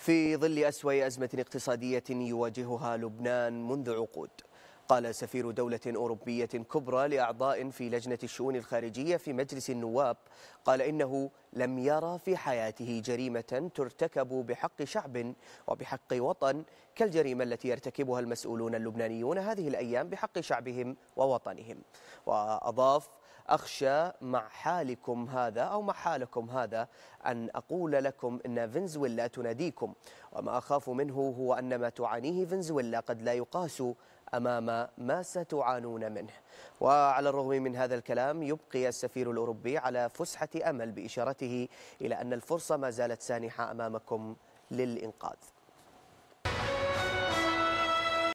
في ظل أسوأ أزمة اقتصادية يواجهها لبنان منذ عقود قال سفير دولة أوروبية كبرى لأعضاء في لجنة الشؤون الخارجية في مجلس النواب قال إنه لم يرى في حياته جريمة ترتكب بحق شعب وبحق وطن كالجريمة التي يرتكبها المسؤولون اللبنانيون هذه الأيام بحق شعبهم ووطنهم وأضاف أخشى مع حالكم هذا أو مع حالكم هذا أن أقول لكم إن فنزويلا تناديكم وما أخاف منه هو أن ما تعانيه فنزويلا قد لا يقاس أمام ما ستعانون منه وعلى الرغم من هذا الكلام يبقي السفير الأوروبي على فسحة أمل بإشارته إلى أن الفرصة ما زالت سانحة أمامكم للإنقاذ